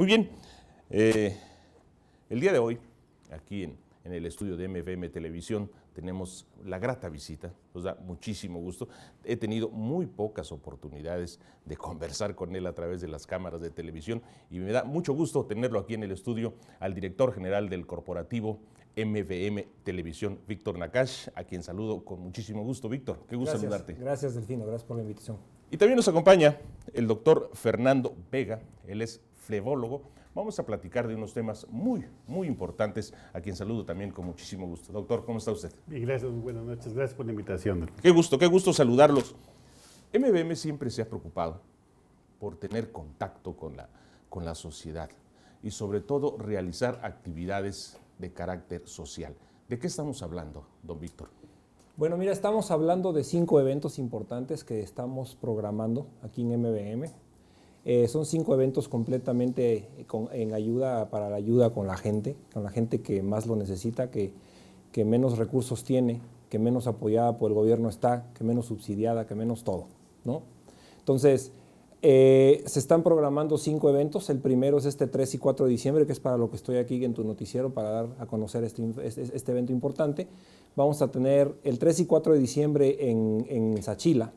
Muy bien, eh, el día de hoy, aquí en, el estudio de MVM Televisión, tenemos la grata visita, nos da muchísimo gusto. He tenido muy pocas oportunidades de conversar con él a través de las cámaras de televisión y me da mucho gusto tenerlo aquí en el estudio al director general del corporativo MVM Televisión, Víctor Nakash, a quien saludo con muchísimo gusto. Víctor, qué gusto saludarte. Gracias, Delfino, gracias por la invitación. Y también nos acompaña el doctor Fernando Vega, él es vamos a platicar de unos temas muy, muy importantes, a quien saludo también con muchísimo gusto. Doctor, ¿cómo está usted? gracias, buenas noches, gracias por la invitación. Qué gusto, qué gusto saludarlos. MBM siempre se ha preocupado por tener contacto con la, con la sociedad y sobre todo realizar actividades de carácter social. ¿De qué estamos hablando, don Víctor? Bueno, mira, estamos hablando de cinco eventos importantes que estamos programando aquí en MBM. Eh, son cinco eventos completamente eh, en ayuda, para la ayuda con la gente, con la gente que más lo necesita, que, menos recursos tiene, que menos apoyada por el gobierno está, que menos subsidiada, que menos todo. ¿no? Entonces, eh, se están programando cinco eventos. El primero es este 3 y 4 de diciembre, que es para lo que estoy aquí en tu noticiero, para dar a conocer este, este, este evento importante. Vamos a tener el 3 y 4 de diciembre en, en Sachila,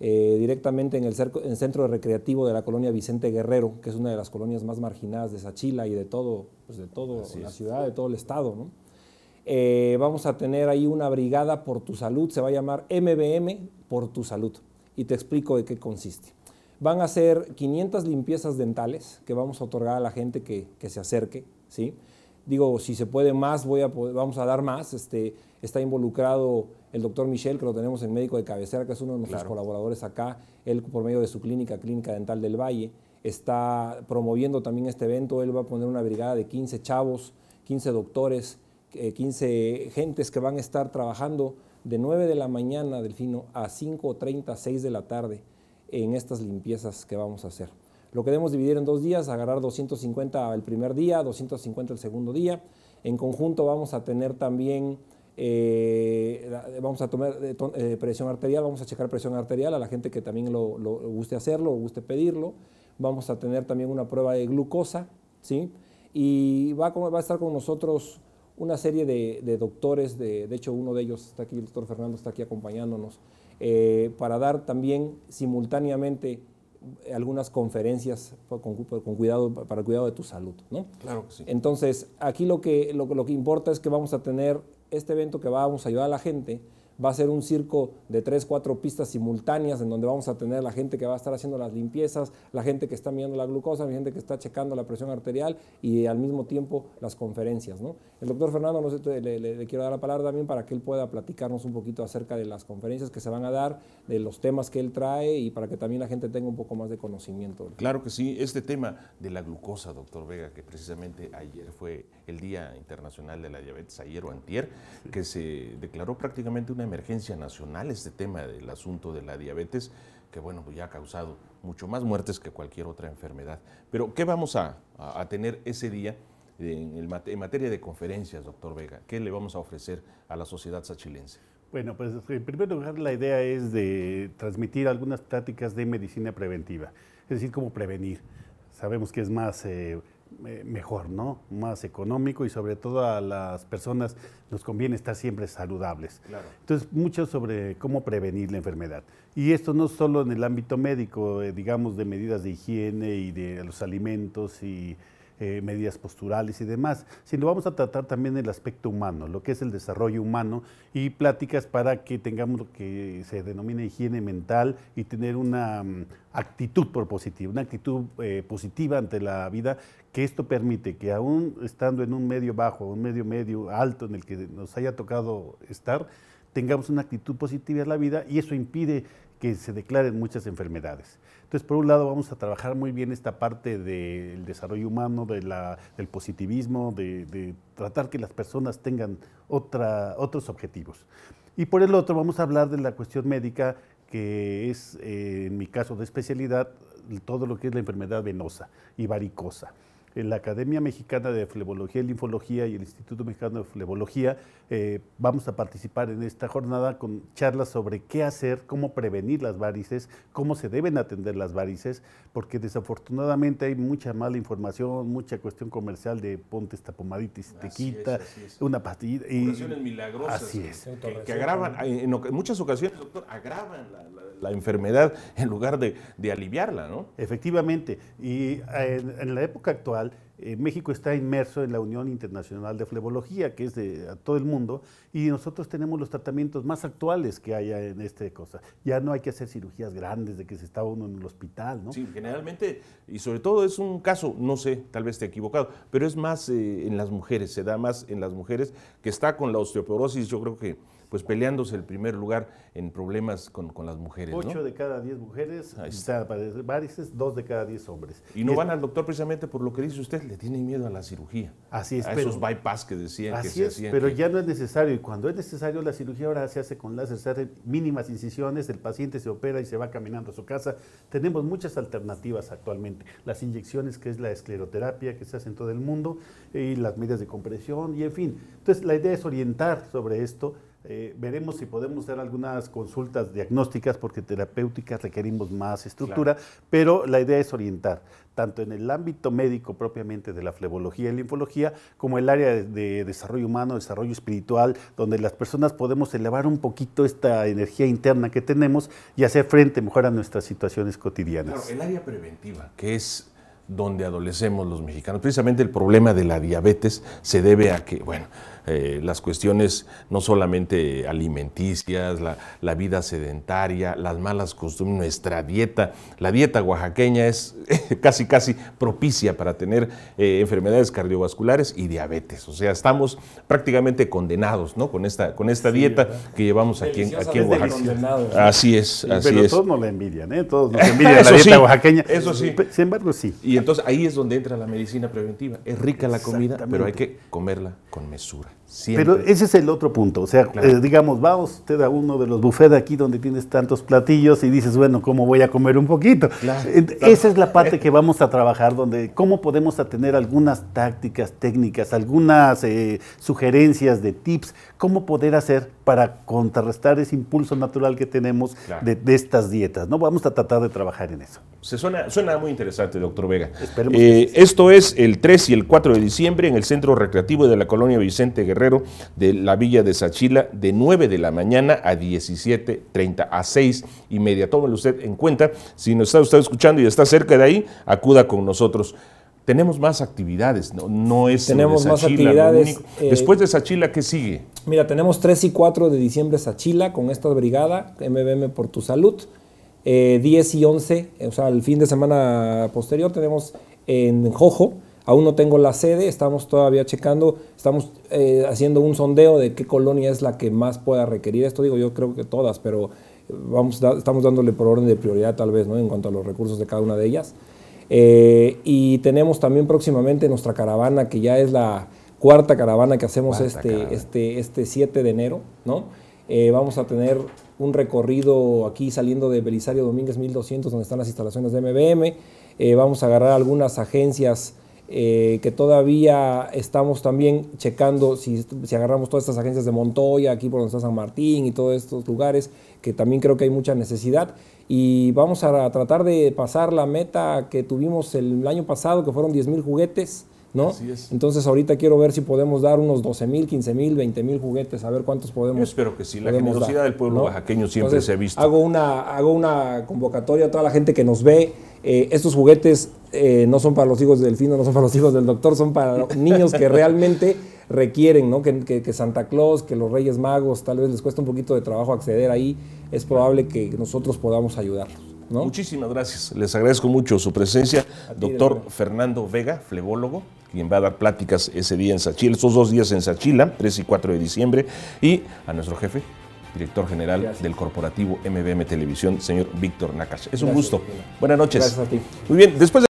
eh, directamente en el, centro recreativo de la colonia Vicente Guerrero, que es una de las colonias más marginadas de Sachila y de todo, pues, de todo la ciudad, de todo el estado. Eh, vamos a tener ahí una brigada por tu salud, se va a llamar MBM por tu salud. Y te explico de qué consiste. Van a ser 500 limpiezas dentales que vamos a otorgar a la gente que, que se acerque, ¿sí? digo, si se puede más, voy a vamos a dar más. Este, está involucrado el doctor Michel, que lo tenemos en médico de cabecera, que es uno de nuestros colaboradores acá, él por medio de su clínica, Clínica Dental del Valle, está promoviendo también este evento. Él va a poner una brigada de 15 chavos, 15 doctores, 15 eh, gentes que van a estar trabajando de 9 de la mañana, Delfino, a 5.30, 6 de la tarde en estas limpiezas que vamos a hacer. Lo queremos dividir en dos días, agarrar 250 el primer día, 250 el segundo día. En conjunto vamos a tener también, eh, eh, vamos a tomar eh, presión arterial, vamos a checar presión arterial a la gente que también lo, guste hacerlo o guste pedirlo. Vamos a tener también una prueba de glucosa, ¿sí? Y va, a estar con nosotros una serie de, doctores, de, hecho uno de ellos está aquí, el doctor Fernando está aquí acompañándonos, para dar también simultáneamente algunas conferencias con, cuidado, para el cuidado de tu salud. Claro sí. Entonces, aquí lo que, lo, lo que importa es que vamos a tener este evento que vamos a ayudar a la gente, va a ser un circo de tres, cuatro pistas simultáneas en donde vamos a tener la gente que va a estar haciendo las limpiezas, la gente que está mirando la glucosa, la gente que está checando la presión arterial y al mismo tiempo las conferencias. ¿no? El doctor Fernando, no sé, le, quiero dar la palabra también para que él pueda platicarnos un poquito acerca de las conferencias que se van a dar, de los temas que él trae y para que también la gente tenga un poco más de conocimiento. Claro que sí, este tema de la glucosa, doctor Vega, que precisamente ayer fue el Día Internacional de la Diabetes, ayer o antier, que se declaró prácticamente una emergencia nacional este tema del asunto de la diabetes, que bueno, pues ya ha causado mucho más muertes que cualquier otra enfermedad. Pero, ¿qué vamos a, tener ese día? En, materia de conferencias, doctor Vega? ¿Qué le vamos a ofrecer a la sociedad sachilense? Bueno, pues en primer lugar la idea es de transmitir algunas prácticas de medicina preventiva, es decir, cómo prevenir. Sabemos que es más eh, eh, mejor, ¿no? Más económico y sobre todo a las personas nos conviene estar siempre saludables. Entonces, mucho sobre cómo prevenir la enfermedad. Y esto no solo en el ámbito médico, eh, digamos, de medidas de higiene y de los alimentos y eh, medidas posturales y demás, sino vamos a tratar también el aspecto humano, lo que es el desarrollo humano y pláticas para que tengamos lo que se denomina higiene mental y tener una mm, actitud positiva, una actitud eh, positiva ante la vida, que esto permite que aún estando en un medio bajo, un medio medio alto en el que nos haya tocado estar, tengamos una actitud positiva en la vida y eso impide que se declaren muchas enfermedades. Entonces, por un lado, vamos a trabajar muy bien esta parte del desarrollo humano, del positivismo, de, tratar que las personas tengan otros objetivos. Y por el otro, vamos a hablar de la cuestión médica, que es, eh, en mi caso de especialidad, todo lo que es la enfermedad venosa y varicosa en eh, la Academia Mexicana de Flebología y Linfología y el Instituto Mexicano de Flebología eh, vamos a participar en esta jornada con charlas sobre qué hacer, cómo prevenir las varices, cómo se deben atender las varices, porque desafortunadamente hay mucha mala información, mucha cuestión comercial de ponte esta pomadita y se te quita, una pastilla. Y, Curaciones milagrosas. Así es. Que, agravan, eh, en, muchas ocasiones, doctor, agravan la, enfermedad en lugar de, aliviarla, ¿no? Efectivamente. Y en la época actual, eh, México está inmerso en la Unión Internacional de Flebología, que es de todo el mundo, y nosotros tenemos los tratamientos más actuales que haya en este cosa. Ya no hay que hacer cirugías grandes de que se estaba uno en el hospital, ¿no? Sí, generalmente, y sobre todo es un caso, no sé, tal vez te equivocado, pero es más eh, en las mujeres, se da más en las mujeres que está con la osteoporosis, yo creo que pues peleándose el primer lugar en problemas con, las mujeres. Ocho de cada diez mujeres, está. varices, dos de cada diez hombres. Y no van al doctor precisamente por lo que dice usted, le tienen miedo a la cirugía. Así es. A esos bypass que decían que se Pero ya no es necesario. Y cuando es necesario, la cirugía ahora se hace con láser, se mínimas incisiones, el paciente se opera y se va caminando a su casa. Tenemos muchas alternativas actualmente. Las inyecciones, que es la escleroterapia que se hace en todo el mundo, y las medidas de compresión, y en fin. Entonces, la idea es orientar sobre esto eh, veremos si podemos dar algunas consultas diagnósticas porque terapéuticas requerimos más estructura, pero la idea es orientar tanto en el ámbito médico propiamente de la flebología y linfología, como el área de, desarrollo humano, desarrollo espiritual, donde las personas podemos elevar un poquito esta energía interna que tenemos y hacer frente mejor a nuestras situaciones cotidianas. el área preventiva, que es donde adolecemos los mexicanos. Precisamente el problema de la diabetes se debe a que, bueno, eh, las cuestiones no solamente alimenticias, la, vida sedentaria, las malas costumbres, nuestra dieta. La dieta oaxaqueña es casi, casi propicia para tener eh, enfermedades cardiovasculares y diabetes. O sea, estamos prácticamente condenados ¿no? con esta, con esta dieta que llevamos aquí en, aquí en Oaxaca. Así es, Pero todos nos la envidian, ¿eh? todos nos envidian la dieta oaxaqueña. Eso sí. Sin embargo, sí. Y entonces ahí es donde entra la medicina preventiva. Es rica la comida, pero hay que comerla con mesura. Pero ese es el otro punto. O sea, eh, digamos, va usted a uno de los de aquí donde tienes tantos platillos y dices, bueno, ¿cómo voy a comer un poquito? Esa es la parte eh. que vamos a trabajar, donde cómo podemos tener algunas tácticas, técnicas, algunas eh, sugerencias de tips, cómo poder hacer para contrarrestar ese impulso natural que tenemos de, estas dietas. ¿no? Vamos a tratar de trabajar en eso. Se suena, suena muy interesante, doctor Vega. Esperemos esto es el 3 y el 4 de diciembre en el Centro Recreativo de la Colonia Vicente Guerrero de la Villa de Sachila de 9 de la mañana a 17.30 a 6 y media. Tómelo usted en cuenta. Si nos está usted escuchando y está cerca de ahí, acuda con nosotros tenemos más actividades, no, no es tenemos más actividades. Eh, Después de Sachila, ¿qué sigue? Mira, tenemos 3 y 4 de diciembre Sachila con esta brigada, MBM por tu salud. 10 eh, y 11, o sea, el fin de semana posterior tenemos en Jojo, Aún no tengo la sede, estamos todavía checando, estamos eh, haciendo un sondeo de qué colonia es la que más pueda requerir esto. Digo, yo creo que todas, pero eh, vamos, estamos dándole por orden de prioridad tal vez, ¿no? En cuanto a los recursos de cada una de ellas. Eh, y tenemos también próximamente nuestra caravana, que ya es la cuarta caravana que hacemos este, este, este, este 7 de enero, ¿no? vamos a tener un recorrido aquí saliendo de Belisario Domínguez 1200, donde están las instalaciones de MBM. vamos a agarrar algunas agencias eh, que todavía estamos también checando si, agarramos todas estas agencias de Montoya, aquí por donde está San Martín y todos estos lugares, que también creo que hay mucha necesidad. Y vamos a tratar de pasar la meta que tuvimos el año pasado, que fueron 10 mil juguetes. ¿no? Así es. Entonces ahorita quiero ver si podemos dar unos 12 mil, 15 mil, 20 mil juguetes, a ver cuántos podemos. Yo espero que sí, la generosidad del pueblo oaxaqueño siempre se ha visto. Hago una, hago una convocatoria a toda la gente que nos ve. Eh, estos juguetes eh, no son para los hijos del fino, no son para los hijos del doctor, son para niños que realmente requieren, ¿no? Que, Santa Claus, que los Reyes Magos, tal vez les cuesta un poquito de trabajo acceder ahí, es probable que nosotros podamos ayudarlos. ¿no? Muchísimas gracias, les agradezco mucho su presencia, doctor Fernando Vega, flebólogo, quien va a dar pláticas ese día en Sachila, esos dos días en Sachila, 3 y 4 de diciembre, y a nuestro jefe, director general del corporativo MBM Televisión, señor Víctor Nakash. Es un gusto. Buenas noches. Gracias a ti. Muy bien, después de